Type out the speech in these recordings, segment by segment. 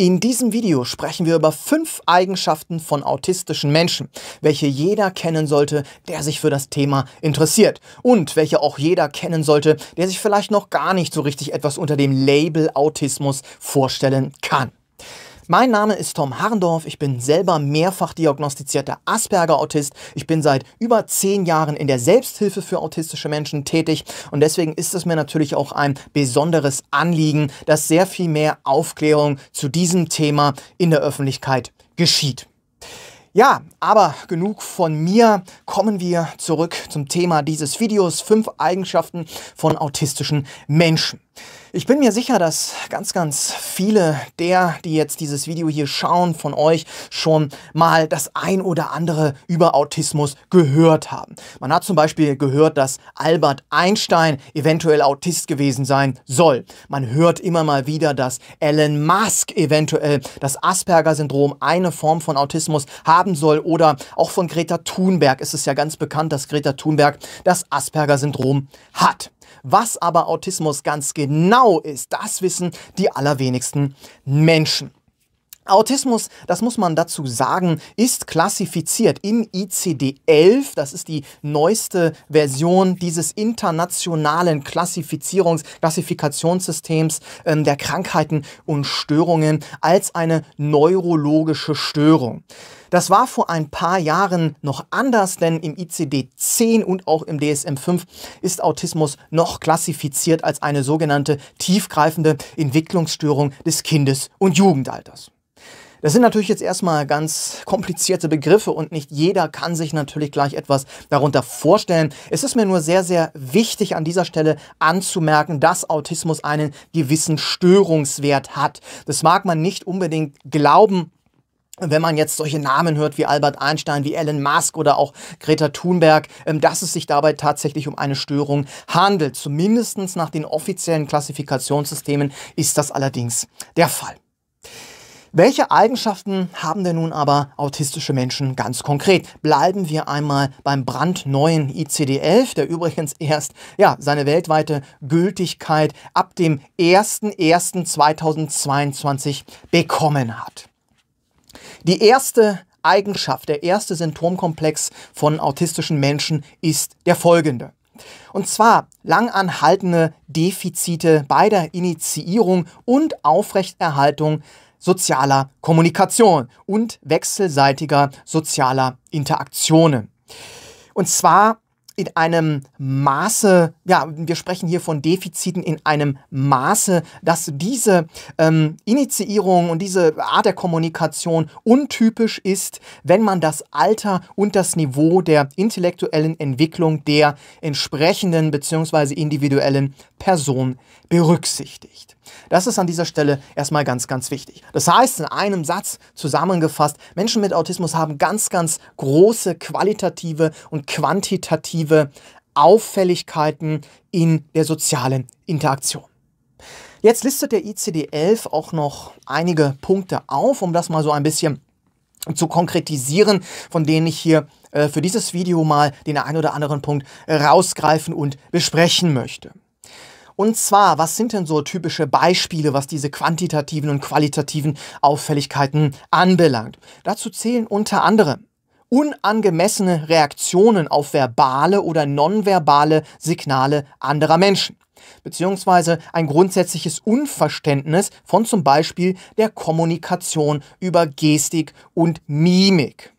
In diesem Video sprechen wir über fünf Eigenschaften von autistischen Menschen, welche jeder kennen sollte, der sich für das Thema interessiert und welche auch jeder kennen sollte, der sich vielleicht noch gar nicht so richtig etwas unter dem Label Autismus vorstellen kann. Mein Name ist Tom Harndorf. Ich bin selber mehrfach diagnostizierter Asperger-Autist. Ich bin seit über zehn Jahren in der Selbsthilfe für autistische Menschen tätig. Und deswegen ist es mir natürlich auch ein besonderes Anliegen, dass sehr viel mehr Aufklärung zu diesem Thema in der Öffentlichkeit geschieht. Ja, aber genug von mir. Kommen wir zurück zum Thema dieses Videos. Fünf Eigenschaften von autistischen Menschen. Ich bin mir sicher, dass ganz, ganz viele der, die jetzt dieses Video hier schauen, von euch schon mal das ein oder andere über Autismus gehört haben. Man hat zum Beispiel gehört, dass Albert Einstein eventuell Autist gewesen sein soll. Man hört immer mal wieder, dass Elon Musk eventuell das Asperger-Syndrom, eine Form von Autismus haben soll. Oder auch von Greta Thunberg ist es ja ganz bekannt, dass Greta Thunberg das Asperger-Syndrom hat. Was aber Autismus ganz genau ist, das wissen die allerwenigsten Menschen. Autismus, das muss man dazu sagen, ist klassifiziert im ICD-11. Das ist die neueste Version dieses internationalen Klassifizierungs-, Klassifikationssystems äh, der Krankheiten und Störungen als eine neurologische Störung. Das war vor ein paar Jahren noch anders, denn im ICD-10 und auch im DSM-5 ist Autismus noch klassifiziert als eine sogenannte tiefgreifende Entwicklungsstörung des Kindes- und Jugendalters. Das sind natürlich jetzt erstmal ganz komplizierte Begriffe und nicht jeder kann sich natürlich gleich etwas darunter vorstellen. Es ist mir nur sehr, sehr wichtig an dieser Stelle anzumerken, dass Autismus einen gewissen Störungswert hat. Das mag man nicht unbedingt glauben, wenn man jetzt solche Namen hört wie Albert Einstein, wie Elon Musk oder auch Greta Thunberg, ähm, dass es sich dabei tatsächlich um eine Störung handelt. Zumindest nach den offiziellen Klassifikationssystemen ist das allerdings der Fall. Welche Eigenschaften haben denn nun aber autistische Menschen ganz konkret? Bleiben wir einmal beim brandneuen ICD-11, der übrigens erst ja, seine weltweite Gültigkeit ab dem 01.01.2022 bekommen hat. Die erste Eigenschaft, der erste Symptomkomplex von autistischen Menschen ist der folgende. Und zwar langanhaltende Defizite bei der Initiierung und Aufrechterhaltung sozialer Kommunikation und wechselseitiger sozialer Interaktionen. Und zwar in einem Maße, ja, wir sprechen hier von Defiziten in einem Maße, dass diese ähm, Initiierung und diese Art der Kommunikation untypisch ist, wenn man das Alter und das Niveau der intellektuellen Entwicklung der entsprechenden bzw. individuellen Person berücksichtigt. Das ist an dieser Stelle erstmal ganz, ganz wichtig. Das heißt, in einem Satz zusammengefasst, Menschen mit Autismus haben ganz, ganz große qualitative und quantitative Auffälligkeiten in der sozialen Interaktion. Jetzt listet der ICD-11 auch noch einige Punkte auf, um das mal so ein bisschen zu konkretisieren, von denen ich hier äh, für dieses Video mal den einen oder anderen Punkt rausgreifen und besprechen möchte. Und zwar, was sind denn so typische Beispiele, was diese quantitativen und qualitativen Auffälligkeiten anbelangt? Dazu zählen unter anderem unangemessene Reaktionen auf verbale oder nonverbale Signale anderer Menschen beziehungsweise ein grundsätzliches Unverständnis von zum Beispiel der Kommunikation über Gestik und Mimik.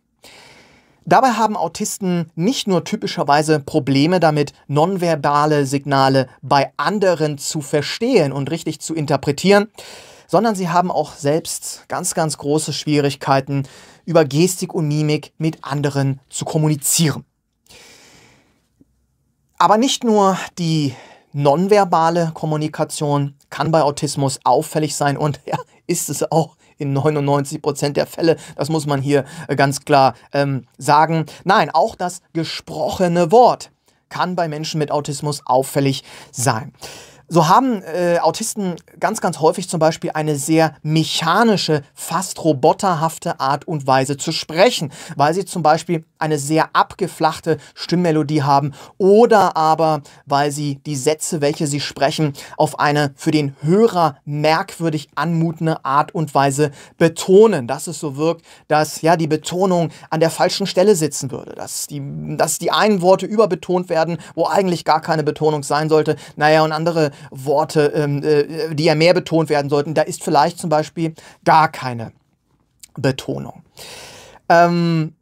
Dabei haben Autisten nicht nur typischerweise Probleme damit, nonverbale Signale bei anderen zu verstehen und richtig zu interpretieren, sondern sie haben auch selbst ganz, ganz große Schwierigkeiten, über Gestik und Mimik mit anderen zu kommunizieren. Aber nicht nur die nonverbale Kommunikation kann bei Autismus auffällig sein und ja, ist es auch in 99 Prozent der Fälle. Das muss man hier äh, ganz klar ähm, sagen. Nein, auch das gesprochene Wort kann bei Menschen mit Autismus auffällig sein. So haben äh, Autisten ganz, ganz häufig zum Beispiel eine sehr mechanische, fast roboterhafte Art und Weise zu sprechen, weil sie zum Beispiel eine sehr abgeflachte Stimmmelodie haben oder aber, weil sie die Sätze, welche sie sprechen, auf eine für den Hörer merkwürdig anmutende Art und Weise betonen, dass es so wirkt, dass ja die Betonung an der falschen Stelle sitzen würde, dass die, dass die einen Worte überbetont werden, wo eigentlich gar keine Betonung sein sollte. Naja, und andere Worte, ähm, äh, die ja mehr betont werden sollten. Da ist vielleicht zum Beispiel gar keine Betonung. Ähm,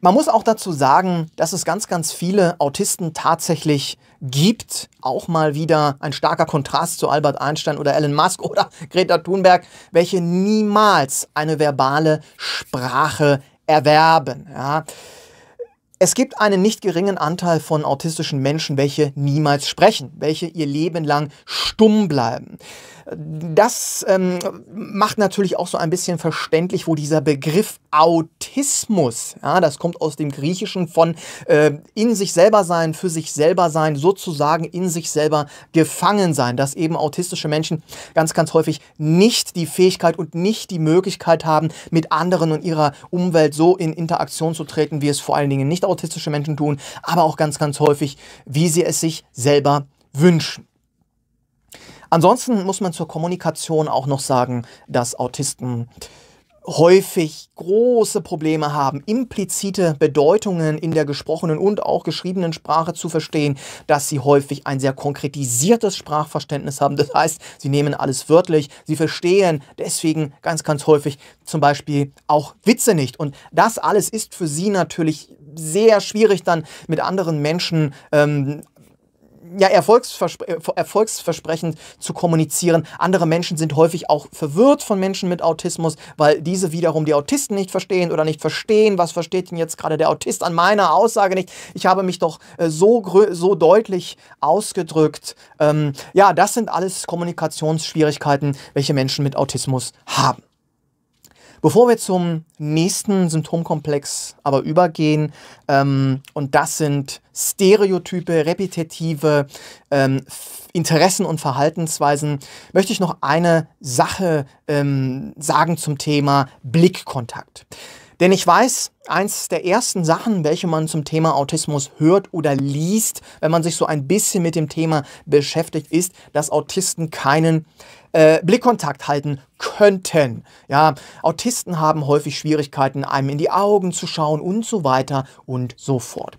man muss auch dazu sagen, dass es ganz, ganz viele Autisten tatsächlich gibt. Auch mal wieder ein starker Kontrast zu Albert Einstein oder Elon Musk oder Greta Thunberg, welche niemals eine verbale Sprache erwerben. Ja. Es gibt einen nicht geringen Anteil von autistischen Menschen, welche niemals sprechen, welche ihr Leben lang stumm bleiben. Das ähm, macht natürlich auch so ein bisschen verständlich, wo dieser Begriff Autismus, ja, das kommt aus dem Griechischen von äh, in sich selber sein, für sich selber sein, sozusagen in sich selber gefangen sein, dass eben autistische Menschen ganz, ganz häufig nicht die Fähigkeit und nicht die Möglichkeit haben, mit anderen und ihrer Umwelt so in Interaktion zu treten, wie es vor allen Dingen nicht autistische Menschen tun, aber auch ganz, ganz häufig, wie sie es sich selber wünschen. Ansonsten muss man zur Kommunikation auch noch sagen, dass Autisten häufig große Probleme haben, implizite Bedeutungen in der gesprochenen und auch geschriebenen Sprache zu verstehen, dass sie häufig ein sehr konkretisiertes Sprachverständnis haben. Das heißt, sie nehmen alles wörtlich, sie verstehen deswegen ganz, ganz häufig zum Beispiel auch Witze nicht. Und das alles ist für sie natürlich sehr schwierig dann mit anderen Menschen ähm, ja, erfolgsverspre äh, erfolgsversprechend zu kommunizieren. Andere Menschen sind häufig auch verwirrt von Menschen mit Autismus, weil diese wiederum die Autisten nicht verstehen oder nicht verstehen, was versteht denn jetzt gerade der Autist an meiner Aussage nicht. Ich habe mich doch äh, so, so deutlich ausgedrückt. Ähm, ja, das sind alles Kommunikationsschwierigkeiten, welche Menschen mit Autismus haben. Bevor wir zum nächsten Symptomkomplex aber übergehen, ähm, und das sind Stereotype, repetitive ähm, Interessen und Verhaltensweisen, möchte ich noch eine Sache ähm, sagen zum Thema Blickkontakt. Denn ich weiß, eins der ersten Sachen, welche man zum Thema Autismus hört oder liest, wenn man sich so ein bisschen mit dem Thema beschäftigt, ist, dass Autisten keinen äh, Blickkontakt halten könnten. Ja, Autisten haben häufig Schwierigkeiten, einem in die Augen zu schauen und so weiter und so fort.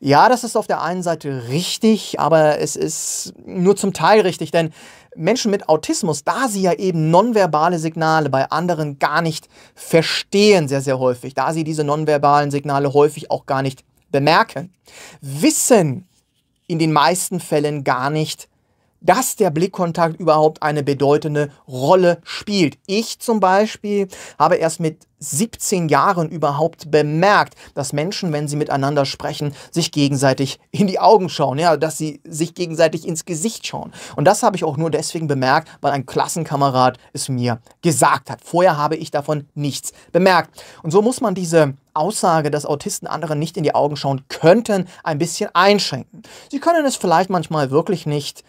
Ja, das ist auf der einen Seite richtig, aber es ist nur zum Teil richtig, denn Menschen mit Autismus, da sie ja eben nonverbale Signale bei anderen gar nicht verstehen, sehr, sehr häufig, da sie diese nonverbalen Signale häufig auch gar nicht bemerken, wissen in den meisten Fällen gar nicht, dass der Blickkontakt überhaupt eine bedeutende Rolle spielt. Ich zum Beispiel habe erst mit 17 Jahren überhaupt bemerkt, dass Menschen, wenn sie miteinander sprechen, sich gegenseitig in die Augen schauen, ja, dass sie sich gegenseitig ins Gesicht schauen. Und das habe ich auch nur deswegen bemerkt, weil ein Klassenkamerad es mir gesagt hat. Vorher habe ich davon nichts bemerkt. Und so muss man diese Aussage, dass Autisten anderen nicht in die Augen schauen könnten, ein bisschen einschränken. Sie können es vielleicht manchmal wirklich nicht,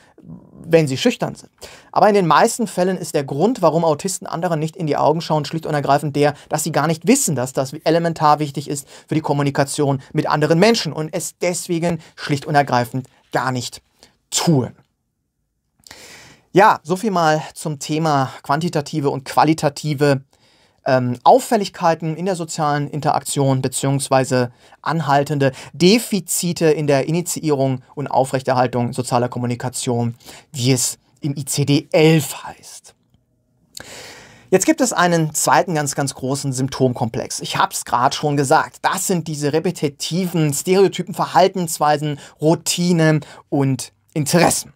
wenn sie schüchtern sind. Aber in den meisten Fällen ist der Grund, warum Autisten anderen nicht in die Augen schauen, schlicht und ergreifend der, dass sie gar nicht wissen, dass das elementar wichtig ist für die Kommunikation mit anderen Menschen und es deswegen schlicht und ergreifend gar nicht tun. Ja, so viel mal zum Thema quantitative und qualitative ähm, Auffälligkeiten in der sozialen Interaktion bzw. anhaltende Defizite in der Initiierung und Aufrechterhaltung sozialer Kommunikation, wie es im ICD-11 heißt. Jetzt gibt es einen zweiten ganz, ganz großen Symptomkomplex. Ich habe es gerade schon gesagt. Das sind diese repetitiven, stereotypen Verhaltensweisen, Routinen und Interessen.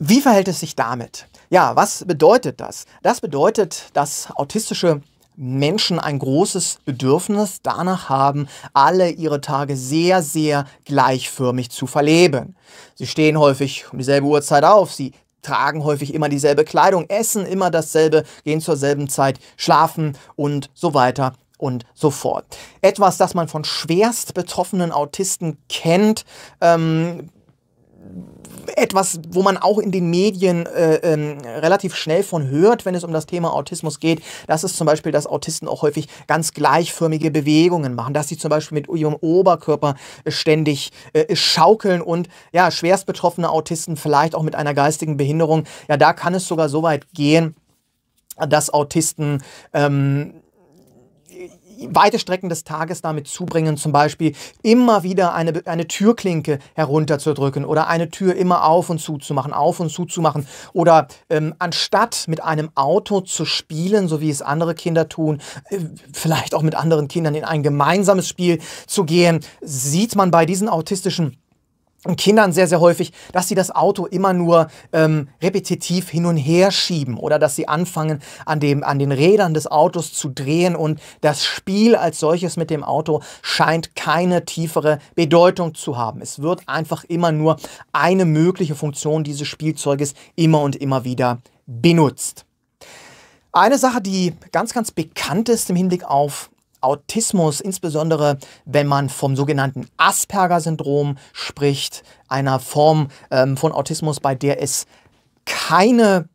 Wie verhält es sich damit? Ja, was bedeutet das? Das bedeutet, dass autistische Menschen ein großes Bedürfnis danach haben, alle ihre Tage sehr, sehr gleichförmig zu verleben. Sie stehen häufig um dieselbe Uhrzeit auf, sie tragen häufig immer dieselbe Kleidung, essen immer dasselbe, gehen zur selben Zeit schlafen und so weiter und so fort. Etwas, das man von schwerst betroffenen Autisten kennt, ähm, etwas, wo man auch in den Medien äh, ähm, relativ schnell von hört, wenn es um das Thema Autismus geht. Das ist zum Beispiel, dass Autisten auch häufig ganz gleichförmige Bewegungen machen, dass sie zum Beispiel mit ihrem Oberkörper ständig äh, schaukeln und ja, schwerst betroffene Autisten vielleicht auch mit einer geistigen Behinderung, ja, da kann es sogar so weit gehen, dass Autisten ähm, weite Strecken des Tages damit zubringen, zum Beispiel immer wieder eine, eine Türklinke herunterzudrücken oder eine Tür immer auf und zu zu machen, auf und zu zu machen. Oder ähm, anstatt mit einem Auto zu spielen, so wie es andere Kinder tun, äh, vielleicht auch mit anderen Kindern in ein gemeinsames Spiel zu gehen, sieht man bei diesen autistischen Kindern sehr, sehr häufig, dass sie das Auto immer nur ähm, repetitiv hin und her schieben oder dass sie anfangen, an, dem, an den Rädern des Autos zu drehen und das Spiel als solches mit dem Auto scheint keine tiefere Bedeutung zu haben. Es wird einfach immer nur eine mögliche Funktion dieses Spielzeuges immer und immer wieder benutzt. Eine Sache, die ganz, ganz bekannt ist im Hinblick auf Autismus, insbesondere wenn man vom sogenannten Asperger-Syndrom spricht, einer Form ähm, von Autismus, bei der es keine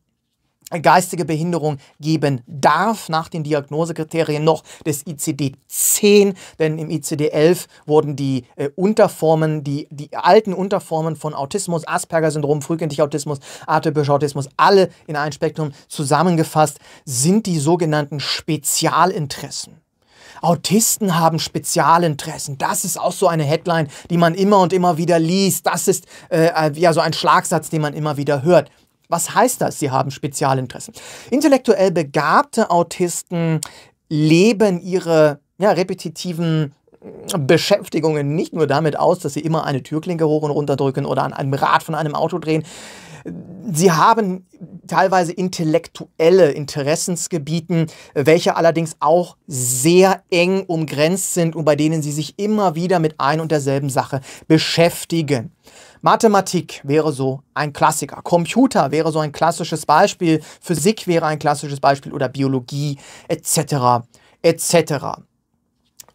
geistige Behinderung geben darf nach den Diagnosekriterien noch des ICD-10, denn im ICD-11 wurden die äh, Unterformen, die, die alten Unterformen von Autismus, Asperger-Syndrom, frühkindlicher autismus atypischer Autismus, alle in ein Spektrum zusammengefasst, sind die sogenannten Spezialinteressen. Autisten haben Spezialinteressen. Das ist auch so eine Headline, die man immer und immer wieder liest. Das ist äh, äh, ja so ein Schlagsatz, den man immer wieder hört. Was heißt das? Sie haben Spezialinteressen. Intellektuell begabte Autisten leben ihre ja, repetitiven äh, Beschäftigungen nicht nur damit aus, dass sie immer eine Türklinke hoch und runter drücken oder an einem Rad von einem Auto drehen. Sie haben teilweise intellektuelle Interessensgebieten, welche allerdings auch sehr eng umgrenzt sind und bei denen sie sich immer wieder mit ein und derselben Sache beschäftigen. Mathematik wäre so ein Klassiker, Computer wäre so ein klassisches Beispiel, Physik wäre ein klassisches Beispiel oder Biologie etc. etc.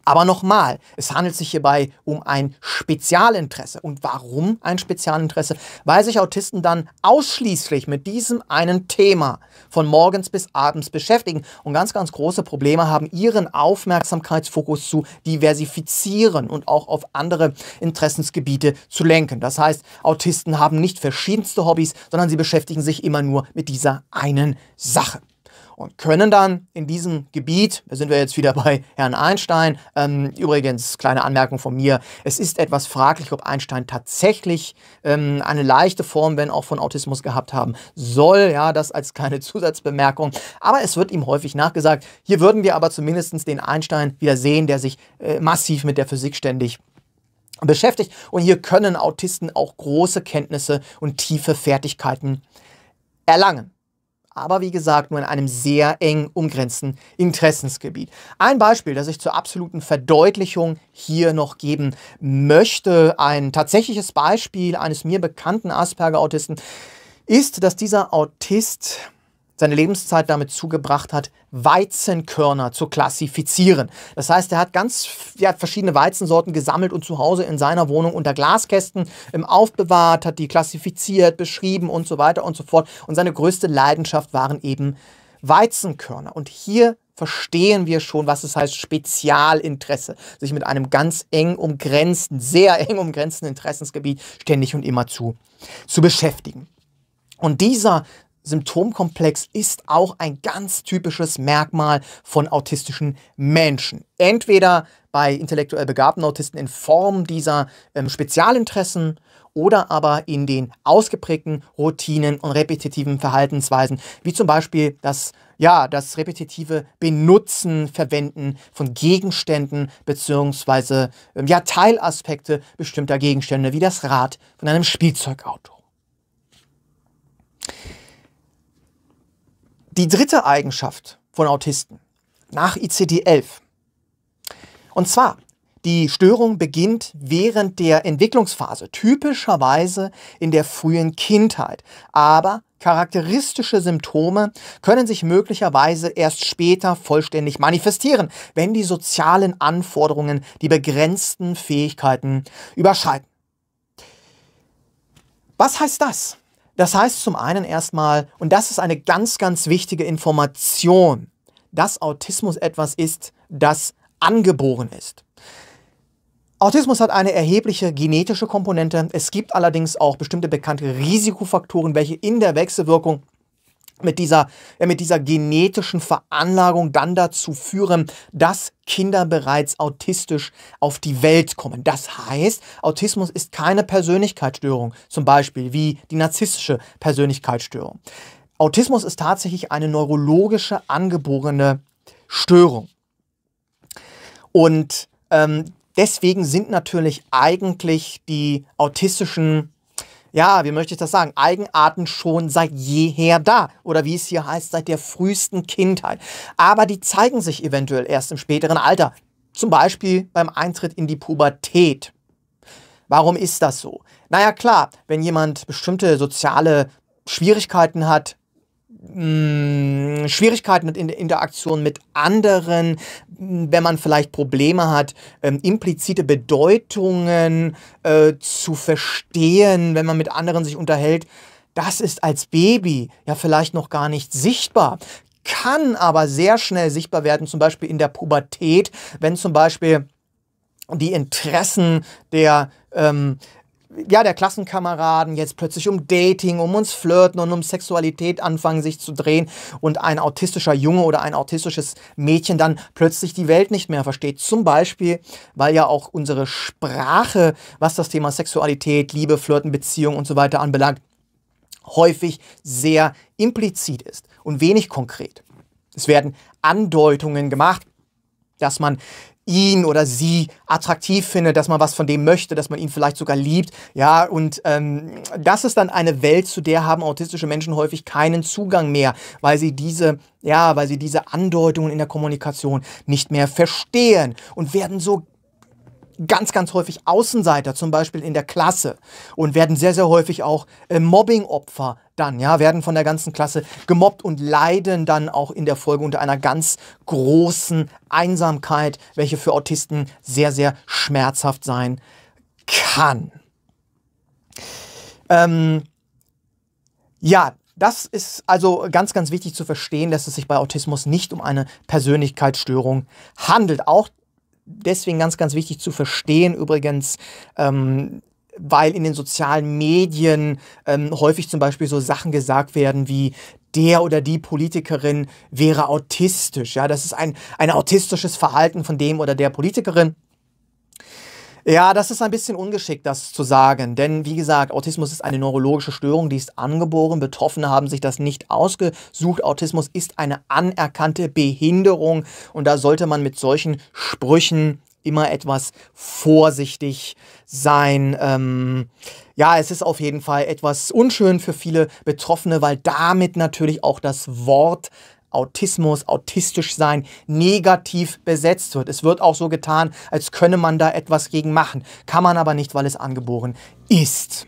Aber nochmal, es handelt sich hierbei um ein Spezialinteresse. Und warum ein Spezialinteresse? Weil sich Autisten dann ausschließlich mit diesem einen Thema von morgens bis abends beschäftigen und ganz, ganz große Probleme haben, ihren Aufmerksamkeitsfokus zu diversifizieren und auch auf andere Interessensgebiete zu lenken. Das heißt, Autisten haben nicht verschiedenste Hobbys, sondern sie beschäftigen sich immer nur mit dieser einen Sache und können dann in diesem Gebiet, da sind wir jetzt wieder bei Herrn Einstein, ähm, übrigens kleine Anmerkung von mir, es ist etwas fraglich, ob Einstein tatsächlich ähm, eine leichte Form, wenn auch von Autismus gehabt haben soll, ja, das als keine Zusatzbemerkung, aber es wird ihm häufig nachgesagt. Hier würden wir aber zumindest den Einstein wieder sehen, der sich äh, massiv mit der Physik ständig beschäftigt. Und hier können Autisten auch große Kenntnisse und tiefe Fertigkeiten erlangen aber wie gesagt nur in einem sehr eng umgrenzten Interessensgebiet. Ein Beispiel, das ich zur absoluten Verdeutlichung hier noch geben möchte, ein tatsächliches Beispiel eines mir bekannten Asperger-Autisten, ist, dass dieser Autist seine Lebenszeit damit zugebracht hat, Weizenkörner zu klassifizieren. Das heißt, er hat ganz er hat verschiedene Weizensorten gesammelt und zu Hause in seiner Wohnung unter Glaskästen ähm, aufbewahrt, hat die klassifiziert, beschrieben und so weiter und so fort. Und seine größte Leidenschaft waren eben Weizenkörner. Und hier verstehen wir schon, was es heißt, Spezialinteresse, sich mit einem ganz eng umgrenzten, sehr eng umgrenzten Interessensgebiet ständig und immer zu, zu beschäftigen. Und dieser Symptomkomplex ist auch ein ganz typisches Merkmal von autistischen Menschen. Entweder bei intellektuell begabten Autisten in Form dieser ähm, Spezialinteressen oder aber in den ausgeprägten Routinen und repetitiven Verhaltensweisen, wie zum Beispiel das, ja, das repetitive Benutzen, Verwenden von Gegenständen bzw. ähm, ja, Teilaspekte bestimmter Gegenstände, wie das Rad von einem Spielzeugauto. Die dritte Eigenschaft von Autisten nach ICD-11. Und zwar, die Störung beginnt während der Entwicklungsphase, typischerweise in der frühen Kindheit. Aber charakteristische Symptome können sich möglicherweise erst später vollständig manifestieren, wenn die sozialen Anforderungen die begrenzten Fähigkeiten überschreiten. Was heißt das? Das heißt zum einen erstmal, und das ist eine ganz, ganz wichtige Information, dass Autismus etwas ist, das angeboren ist. Autismus hat eine erhebliche genetische Komponente. Es gibt allerdings auch bestimmte bekannte Risikofaktoren, welche in der Wechselwirkung mit dieser, äh, mit dieser genetischen Veranlagung dann dazu führen, dass Kinder bereits autistisch auf die Welt kommen. Das heißt, Autismus ist keine Persönlichkeitsstörung, zum Beispiel wie die narzisstische Persönlichkeitsstörung. Autismus ist tatsächlich eine neurologische angeborene Störung. Und ähm, deswegen sind natürlich eigentlich die autistischen ja, wie möchte ich das sagen, Eigenarten schon seit jeher da oder wie es hier heißt, seit der frühesten Kindheit. Aber die zeigen sich eventuell erst im späteren Alter, zum Beispiel beim Eintritt in die Pubertät. Warum ist das so? Naja klar, wenn jemand bestimmte soziale Schwierigkeiten hat, Mm, Schwierigkeiten mit in der Interaktion mit anderen, wenn man vielleicht Probleme hat, ähm, implizite Bedeutungen äh, zu verstehen, wenn man mit anderen sich unterhält. Das ist als Baby ja vielleicht noch gar nicht sichtbar, kann aber sehr schnell sichtbar werden, zum Beispiel in der Pubertät, wenn zum Beispiel die Interessen der ähm, ja, der Klassenkameraden jetzt plötzlich um Dating, um uns flirten und um Sexualität anfangen sich zu drehen und ein autistischer Junge oder ein autistisches Mädchen dann plötzlich die Welt nicht mehr versteht. Zum Beispiel, weil ja auch unsere Sprache, was das Thema Sexualität, Liebe, Flirten, Beziehung und so weiter anbelangt, häufig sehr implizit ist und wenig konkret. Es werden Andeutungen gemacht, dass man ihn oder sie attraktiv findet, dass man was von dem möchte, dass man ihn vielleicht sogar liebt. Ja, und ähm, das ist dann eine Welt, zu der haben autistische Menschen häufig keinen Zugang mehr, weil sie diese, ja, weil sie diese Andeutungen in der Kommunikation nicht mehr verstehen und werden so ganz, ganz häufig Außenseiter, zum Beispiel in der Klasse und werden sehr, sehr häufig auch äh, Mobbing-Opfer dann, ja, werden von der ganzen Klasse gemobbt und leiden dann auch in der Folge unter einer ganz großen Einsamkeit, welche für Autisten sehr, sehr schmerzhaft sein kann. Ähm, ja, das ist also ganz, ganz wichtig zu verstehen, dass es sich bei Autismus nicht um eine Persönlichkeitsstörung handelt. Auch deswegen ganz, ganz wichtig zu verstehen übrigens, ähm, weil in den sozialen Medien ähm, häufig zum Beispiel so Sachen gesagt werden wie der oder die Politikerin wäre autistisch. Ja, das ist ein, ein autistisches Verhalten von dem oder der Politikerin. Ja, das ist ein bisschen ungeschickt, das zu sagen. Denn wie gesagt, Autismus ist eine neurologische Störung, die ist angeboren. Betroffene haben sich das nicht ausgesucht. Autismus ist eine anerkannte Behinderung. Und da sollte man mit solchen Sprüchen immer etwas vorsichtig sein. Ähm, ja, es ist auf jeden Fall etwas unschön für viele Betroffene, weil damit natürlich auch das Wort Autismus, autistisch sein, negativ besetzt wird. Es wird auch so getan, als könne man da etwas gegen machen. Kann man aber nicht, weil es angeboren ist.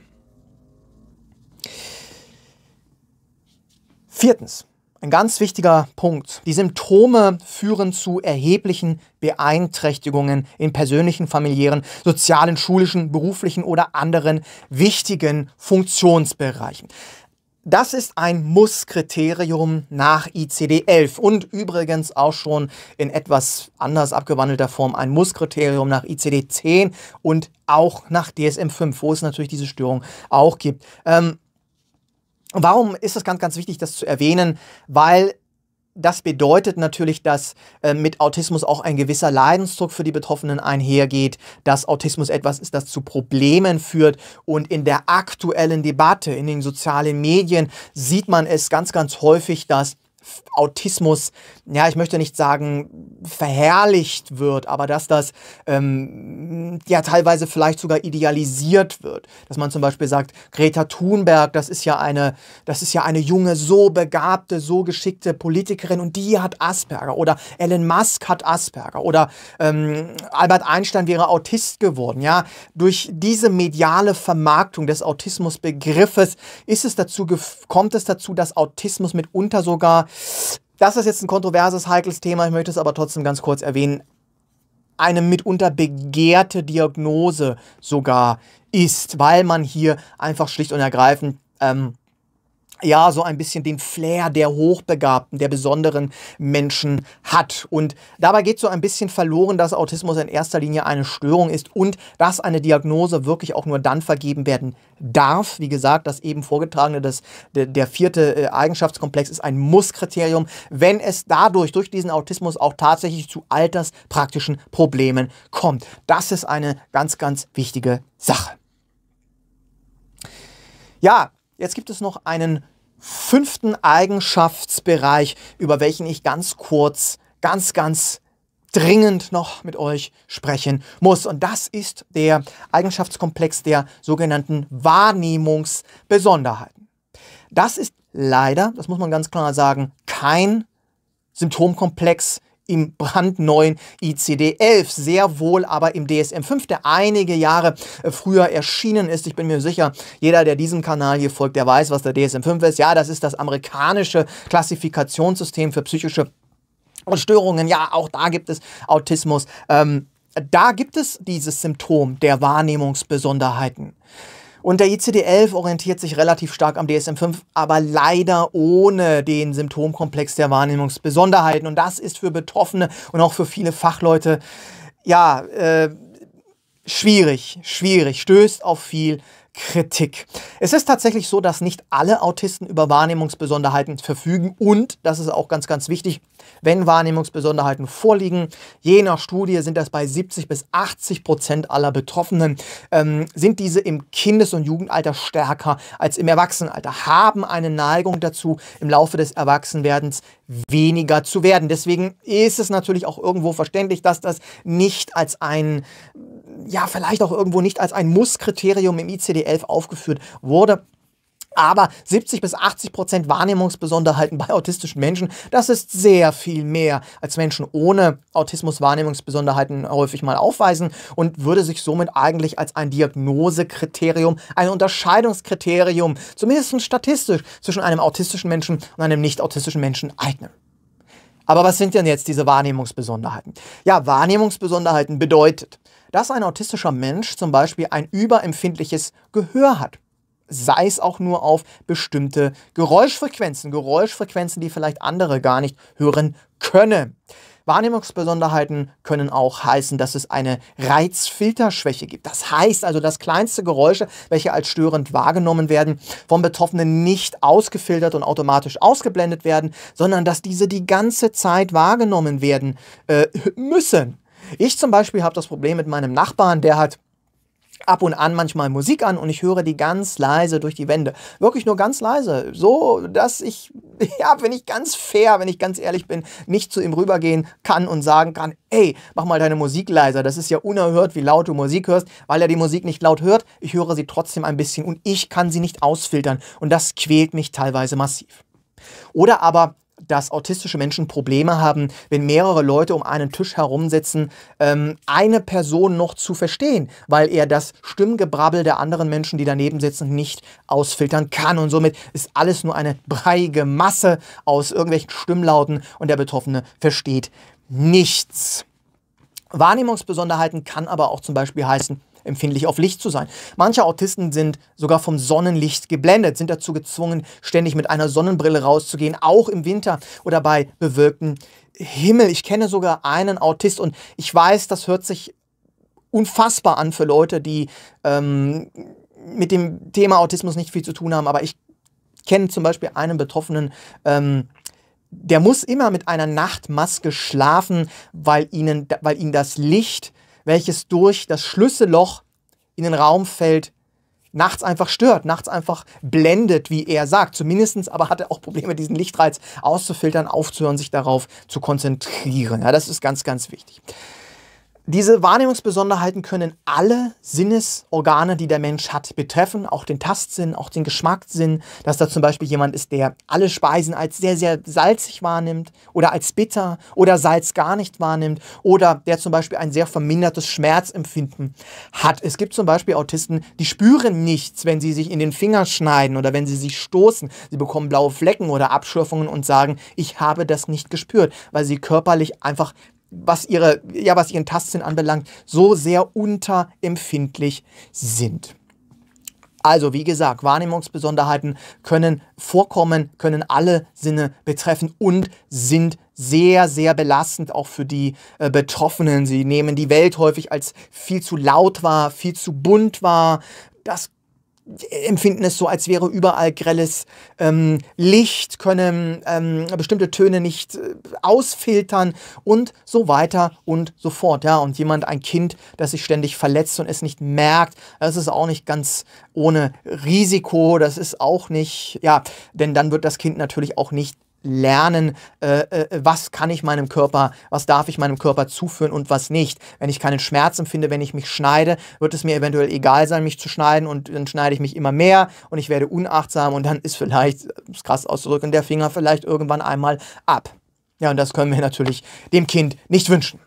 Viertens, ein ganz wichtiger Punkt. Die Symptome führen zu erheblichen Beeinträchtigungen in persönlichen, familiären, sozialen, schulischen, beruflichen oder anderen wichtigen Funktionsbereichen. Das ist ein Muss-Kriterium nach ICD-11 und übrigens auch schon in etwas anders abgewandelter Form ein Muss-Kriterium nach ICD-10 und auch nach DSM-5, wo es natürlich diese Störung auch gibt. Ähm, warum ist es ganz, ganz wichtig, das zu erwähnen? Weil das bedeutet natürlich, dass äh, mit Autismus auch ein gewisser Leidensdruck für die Betroffenen einhergeht, dass Autismus etwas ist, das zu Problemen führt. Und in der aktuellen Debatte, in den sozialen Medien, sieht man es ganz, ganz häufig, dass Autismus, ja, ich möchte nicht sagen, verherrlicht wird, aber dass das ähm, ja teilweise vielleicht sogar idealisiert wird. Dass man zum Beispiel sagt, Greta Thunberg, das ist ja eine, das ist ja eine junge, so begabte, so geschickte Politikerin und die hat Asperger oder Elon Musk hat Asperger oder ähm, Albert Einstein wäre Autist geworden. Ja, durch diese mediale Vermarktung des Autismusbegriffes ist es dazu, kommt es dazu, dass Autismus mitunter sogar das ist jetzt ein kontroverses, heikles Thema. Ich möchte es aber trotzdem ganz kurz erwähnen. Eine mitunter begehrte Diagnose sogar ist, weil man hier einfach schlicht und ergreifend ähm, ja, so ein bisschen den Flair der Hochbegabten, der besonderen Menschen hat. Und dabei geht so ein bisschen verloren, dass Autismus in erster Linie eine Störung ist und dass eine Diagnose wirklich auch nur dann vergeben werden darf. Wie gesagt, das eben vorgetragene, das, der, der vierte äh, Eigenschaftskomplex ist ein Musskriterium, wenn es dadurch, durch diesen Autismus auch tatsächlich zu alterspraktischen Problemen kommt. Das ist eine ganz, ganz wichtige Sache. Ja, Jetzt gibt es noch einen fünften Eigenschaftsbereich, über welchen ich ganz kurz, ganz, ganz dringend noch mit euch sprechen muss. Und das ist der Eigenschaftskomplex der sogenannten Wahrnehmungsbesonderheiten. Das ist leider, das muss man ganz klar sagen, kein Symptomkomplex im brandneuen ICD-11, sehr wohl aber im DSM-5, der einige Jahre äh, früher erschienen ist. Ich bin mir sicher, jeder, der diesem Kanal hier folgt, der weiß, was der DSM-5 ist. Ja, das ist das amerikanische Klassifikationssystem für psychische Störungen. Ja, auch da gibt es Autismus. Ähm, da gibt es dieses Symptom der Wahrnehmungsbesonderheiten. Und der ICD-11 orientiert sich relativ stark am DSM-5, aber leider ohne den Symptomkomplex der Wahrnehmungsbesonderheiten. Und das ist für Betroffene und auch für viele Fachleute, ja, äh, schwierig, schwierig, stößt auf viel Kritik. Es ist tatsächlich so, dass nicht alle Autisten über Wahrnehmungsbesonderheiten verfügen und, das ist auch ganz, ganz wichtig, wenn Wahrnehmungsbesonderheiten vorliegen, je nach Studie sind das bei 70 bis 80 Prozent aller Betroffenen, ähm, sind diese im Kindes- und Jugendalter stärker als im Erwachsenenalter, haben eine Neigung dazu, im Laufe des Erwachsenwerdens weniger zu werden. Deswegen ist es natürlich auch irgendwo verständlich, dass das nicht als ein ja vielleicht auch irgendwo nicht als ein Muss-Kriterium im ICD-11 aufgeführt wurde. Aber 70 bis 80 Prozent Wahrnehmungsbesonderheiten bei autistischen Menschen, das ist sehr viel mehr, als Menschen ohne Autismus Wahrnehmungsbesonderheiten häufig mal aufweisen und würde sich somit eigentlich als ein Diagnosekriterium, ein Unterscheidungskriterium, zumindest statistisch, zwischen einem autistischen Menschen und einem nicht autistischen Menschen eignen. Aber was sind denn jetzt diese Wahrnehmungsbesonderheiten? Ja, Wahrnehmungsbesonderheiten bedeutet, dass ein autistischer Mensch zum Beispiel ein überempfindliches Gehör hat. Sei es auch nur auf bestimmte Geräuschfrequenzen, Geräuschfrequenzen, die vielleicht andere gar nicht hören können. Wahrnehmungsbesonderheiten können auch heißen, dass es eine Reizfilterschwäche gibt. Das heißt also, dass kleinste Geräusche, welche als störend wahrgenommen werden, vom Betroffenen nicht ausgefiltert und automatisch ausgeblendet werden, sondern dass diese die ganze Zeit wahrgenommen werden äh, müssen. Ich zum Beispiel habe das Problem mit meinem Nachbarn, der hat ab und an manchmal Musik an und ich höre die ganz leise durch die Wände. Wirklich nur ganz leise. So, dass ich, ja, wenn ich ganz fair, wenn ich ganz ehrlich bin, nicht zu ihm rübergehen kann und sagen kann, ey, mach mal deine Musik leiser. Das ist ja unerhört, wie laut du Musik hörst, weil er die Musik nicht laut hört. Ich höre sie trotzdem ein bisschen und ich kann sie nicht ausfiltern. Und das quält mich teilweise massiv. Oder aber dass autistische Menschen Probleme haben, wenn mehrere Leute um einen Tisch herumsitzen, ähm, eine Person noch zu verstehen, weil er das Stimmgebrabbel der anderen Menschen, die daneben sitzen, nicht ausfiltern kann. Und somit ist alles nur eine breiige Masse aus irgendwelchen Stimmlauten und der Betroffene versteht nichts. Wahrnehmungsbesonderheiten kann aber auch zum Beispiel heißen, empfindlich auf Licht zu sein. Manche Autisten sind sogar vom Sonnenlicht geblendet, sind dazu gezwungen, ständig mit einer Sonnenbrille rauszugehen, auch im Winter oder bei bewölktem Himmel. Ich kenne sogar einen Autist und ich weiß, das hört sich unfassbar an für Leute, die ähm, mit dem Thema Autismus nicht viel zu tun haben, aber ich kenne zum Beispiel einen Betroffenen, ähm, der muss immer mit einer Nachtmaske schlafen, weil, ihnen, weil ihn das Licht welches durch das Schlüsselloch in den Raum fällt, nachts einfach stört, nachts einfach blendet, wie er sagt. Zumindestens aber hat er auch Probleme, diesen Lichtreiz auszufiltern, aufzuhören, sich darauf zu konzentrieren. Ja, das ist ganz, ganz wichtig. Diese Wahrnehmungsbesonderheiten können alle Sinnesorgane, die der Mensch hat, betreffen, auch den Tastsinn, auch den Geschmackssinn, dass da zum Beispiel jemand ist, der alle Speisen als sehr, sehr salzig wahrnimmt oder als bitter oder Salz gar nicht wahrnimmt oder der zum Beispiel ein sehr vermindertes Schmerzempfinden hat. Es gibt zum Beispiel Autisten, die spüren nichts, wenn sie sich in den Finger schneiden oder wenn sie sich stoßen. Sie bekommen blaue Flecken oder Abschürfungen und sagen, ich habe das nicht gespürt, weil sie körperlich einfach was, ihre, ja, was ihren Tastsinn anbelangt, so sehr unterempfindlich sind. Also, wie gesagt, Wahrnehmungsbesonderheiten können vorkommen, können alle Sinne betreffen und sind sehr, sehr belastend auch für die äh, Betroffenen. Sie nehmen die Welt häufig als viel zu laut wahr, viel zu bunt wahr. Das empfinden es so, als wäre überall grelles ähm, Licht, können ähm, bestimmte Töne nicht äh, ausfiltern und so weiter und so fort. Ja, und jemand, ein Kind, das sich ständig verletzt und es nicht merkt, das ist auch nicht ganz ohne Risiko. Das ist auch nicht, ja, denn dann wird das Kind natürlich auch nicht lernen, äh, äh, was kann ich meinem Körper, was darf ich meinem Körper zuführen und was nicht. Wenn ich keinen Schmerz empfinde, wenn ich mich schneide, wird es mir eventuell egal sein, mich zu schneiden und dann schneide ich mich immer mehr und ich werde unachtsam und dann ist vielleicht, ist krass auszudrücken, der Finger vielleicht irgendwann einmal ab. Ja, und das können wir natürlich dem Kind nicht wünschen.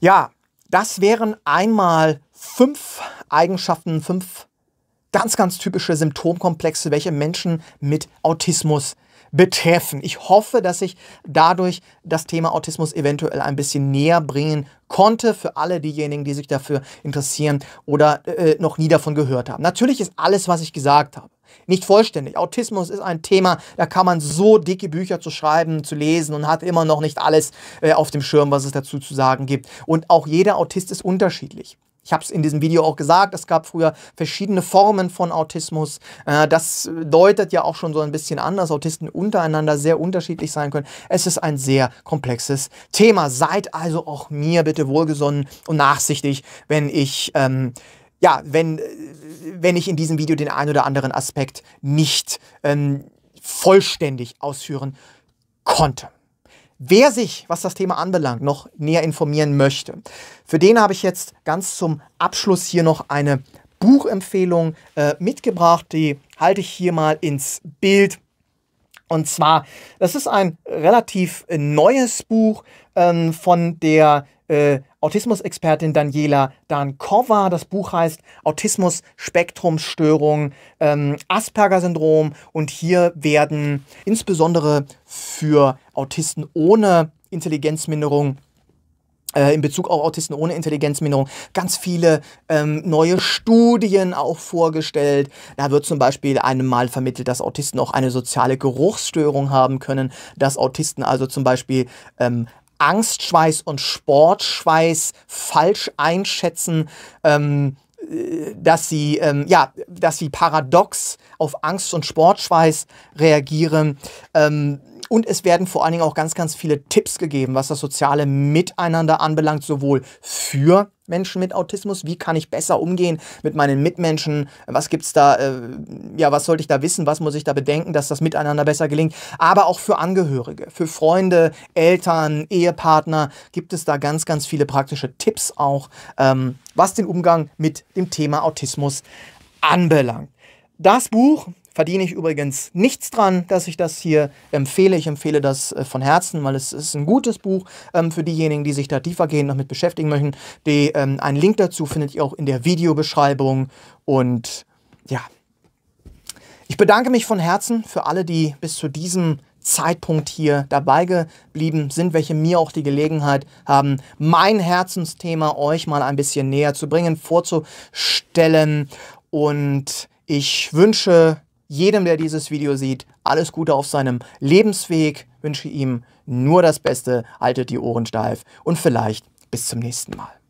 Ja, das wären einmal fünf Eigenschaften, fünf ganz, ganz typische Symptomkomplexe, welche Menschen mit Autismus betreffen. Ich hoffe, dass ich dadurch das Thema Autismus eventuell ein bisschen näher bringen konnte für alle diejenigen, die sich dafür interessieren oder äh, noch nie davon gehört haben. Natürlich ist alles, was ich gesagt habe, nicht vollständig. Autismus ist ein Thema, da kann man so dicke Bücher zu schreiben, zu lesen und hat immer noch nicht alles äh, auf dem Schirm, was es dazu zu sagen gibt. Und auch jeder Autist ist unterschiedlich. Ich habe es in diesem Video auch gesagt, es gab früher verschiedene Formen von Autismus. Äh, das deutet ja auch schon so ein bisschen an, dass Autisten untereinander sehr unterschiedlich sein können. Es ist ein sehr komplexes Thema. Seid also auch mir bitte wohlgesonnen und nachsichtig, wenn ich... Ähm, ja, wenn, wenn ich in diesem Video den einen oder anderen Aspekt nicht ähm, vollständig ausführen konnte. Wer sich, was das Thema anbelangt, noch näher informieren möchte, für den habe ich jetzt ganz zum Abschluss hier noch eine Buchempfehlung äh, mitgebracht. Die halte ich hier mal ins Bild. Und zwar, das ist ein relativ neues Buch ähm, von der äh, Autismusexpertin Daniela Dankova. Das Buch heißt Autismus, Spektrumsstörung, ähm, Asperger-Syndrom. Und hier werden insbesondere für Autisten ohne Intelligenzminderung äh, in Bezug auf Autisten ohne Intelligenzminderung ganz viele ähm, neue Studien auch vorgestellt. Da wird zum Beispiel einem Mal vermittelt, dass Autisten auch eine soziale Geruchsstörung haben können, dass Autisten also zum Beispiel ähm, Angstschweiß und Sportschweiß falsch einschätzen, ähm, äh, dass sie, ähm, ja, dass sie paradox auf Angst und Sportschweiß reagieren. Ähm, und es werden vor allen Dingen auch ganz, ganz viele Tipps gegeben, was das soziale Miteinander anbelangt, sowohl für Menschen mit Autismus? Wie kann ich besser umgehen mit meinen Mitmenschen? Was gibt's da? Äh, ja, was sollte ich da wissen? Was muss ich da bedenken, dass das Miteinander besser gelingt? Aber auch für Angehörige, für Freunde, Eltern, Ehepartner gibt es da ganz, ganz viele praktische Tipps auch, ähm, was den Umgang mit dem Thema Autismus anbelangt. Das Buch verdiene ich übrigens nichts dran, dass ich das hier empfehle. Ich empfehle das äh, von Herzen, weil es ist ein gutes Buch ähm, für diejenigen, die sich da tiefergehend damit beschäftigen möchten. Die, ähm, einen Link dazu findet ihr auch in der Videobeschreibung. Und ja, ich bedanke mich von Herzen für alle, die bis zu diesem Zeitpunkt hier dabei geblieben sind, welche mir auch die Gelegenheit haben, mein Herzensthema euch mal ein bisschen näher zu bringen, vorzustellen. Und ich wünsche jedem, der dieses Video sieht, alles Gute auf seinem Lebensweg, wünsche ihm nur das Beste, haltet die Ohren steif und vielleicht bis zum nächsten Mal.